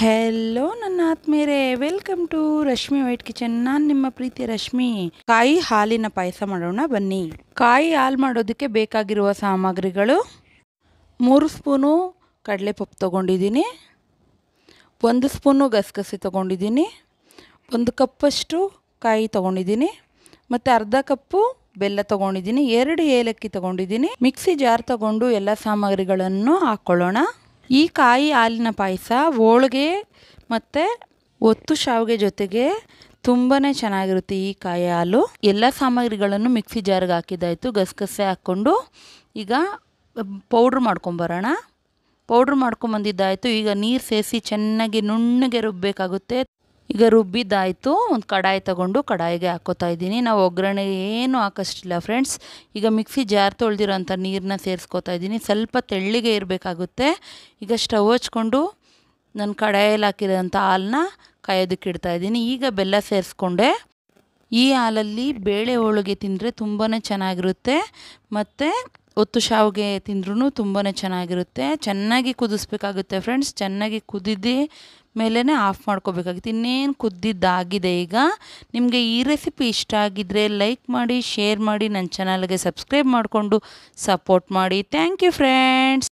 hello ನನ್ನ ಆತ್ಮೀಯರೇ welcome to Rashmi white kitchen ನಾನು ನಿಮ್ಮ ಪ್ರೀತಿಯ ರಶ್ಮಿ ಕಾಯಿ ಹಾಲಿನ ಪಾಯಸ ಮಾಡೋಣ ಬನ್ನಿ ಕಾಯಿ ಹಾಲು ಮಾಡೋದಕ್ಕೆ ಬೇಕಾಗಿರುವ ಸಾಮಗ್ರಿಗಳು ಮೂರು ಸ್ಪೂನು ಪಪ್ಪು ತೊಗೊಂಡಿದ್ದೀನಿ ಒಂದು ಸ್ಪೂನು ಗಸಗಸೆ ತೊಗೊಂಡಿದ್ದೀನಿ ಒಂದು ಕಪ್ಪಷ್ಟು ಕಾಯಿ ತೊಗೊಂಡಿದ್ದೀನಿ ಮತ್ತು ಅರ್ಧ ಕಪ್ಪು ಬೆಲ್ಲ ತೊಗೊಂಡಿದ್ದೀನಿ ಎರಡು ಏಲಕ್ಕಿ ತೊಗೊಂಡಿದ್ದೀನಿ ಮಿಕ್ಸಿ ಜಾರ್ ತೊಗೊಂಡು ಎಲ್ಲ ಸಾಮಗ್ರಿಗಳನ್ನು ಹಾಕ್ಕೊಳ್ಳೋಣ ಈ ಕಾಯಿ ಹಾಲಿನ ಪಾಯಸ ಹೋಳ್ಗೆ ಮತ್ತು ಒತ್ತು ಶಾವಿಗೆ ಜೊತೆಗೆ ತುಂಬಾ ಚೆನ್ನಾಗಿರುತ್ತೆ ಈ ಕಾಯಿ ಹಾಲು ಎಲ್ಲ ಸಾಮಗ್ರಿಗಳನ್ನು ಮಿಕ್ಸಿ ಜಾರ್ಗೆ ಹಾಕಿದ್ದಾಯಿತು ಗಸಗಸೆ ಹಾಕ್ಕೊಂಡು ಈಗ ಪೌಡ್ರ್ ಮಾಡ್ಕೊಂಬರೋಣ ಪೌಡ್ರ್ ಮಾಡ್ಕೊಂಬಂದಿದ್ದಾಯಿತು ಈಗ ನೀರು ಸೇರಿಸಿ ಚೆನ್ನಾಗಿ ನುಣ್ಣಗೆ ರುಬ್ಬಬೇಕಾಗುತ್ತೆ ಈಗ ರುಬ್ಬಿದ್ದಾಯಿತು ಒಂದು ಕಡಾಯಿ ತಗೊಂಡು ಕಡಾಯಿಗೆ ಹಾಕೋತಾ ಇದ್ದೀನಿ ನಾವು ಒಗ್ಗರಣೆ ಏನು ಹಾಕೋಷ್ಟಿಲ್ಲ ಫ್ರೆಂಡ್ಸ್ ಈಗ ಮಿಕ್ಸಿ ಜಾರ್ ತೊಳೆದಿರೋಂಥ ನೀರನ್ನ ಸೇರಿಸ್ಕೋತಾ ಇದ್ದೀನಿ ಸ್ವಲ್ಪ ತೆಳ್ಳಿಗೆ ಇರಬೇಕಾಗುತ್ತೆ ಈಗ ಸ್ಟವ್ ಹಚ್ಕೊಂಡು ನಾನು ಕಡಾಯಲ್ಲಿ ಹಾಕಿರೋಂಥ ಹಾಲನ್ನ ಕಾಯೋದಕ್ಕೆ ಇಡ್ತಾ ಇದ್ದೀನಿ ಈಗ ಬೆಲ್ಲ ಸೇರಿಸ್ಕೊಂಡೆ ಈ ಹಾಲಲ್ಲಿ ಬೇಳೆ ಹೋಳಿಗೆ ತಿಂದರೆ ತುಂಬಾ ಚೆನ್ನಾಗಿರುತ್ತೆ ಮತ್ತು ಒತ್ತು ಶಾವಿಗೆ ತಿಂದ್ರೂ ತುಂಬಾ ಚೆನ್ನಾಗಿರುತ್ತೆ ಚೆನ್ನಾಗಿ ಕುದಿಸ್ಬೇಕಾಗುತ್ತೆ ಫ್ರೆಂಡ್ಸ್ ಚೆನ್ನಾಗಿ ಕುದಿದಿ ಮೇಲೇ ಆಫ್ ಮಾಡ್ಕೋಬೇಕಾಗಿತ್ತು ಇನ್ನೇನು ಕುದ್ದಿದ್ದಾಗಿದೆ ಈಗ ನಿಮಗೆ ಈ ರೆಸಿಪಿ ಇಷ್ಟ ಆಗಿದ್ದರೆ ಲೈಕ್ ಮಾಡಿ ಶೇರ್ ಮಾಡಿ ನನ್ನ ಚಾನಲ್ಗೆ ಸಬ್ಸ್ಕ್ರೈಬ್ ಮಾಡಿಕೊಂಡು ಸಪೋರ್ಟ್ ಮಾಡಿ ಥ್ಯಾಂಕ್ ಯು ಫ್ರೆಂಡ್ಸ್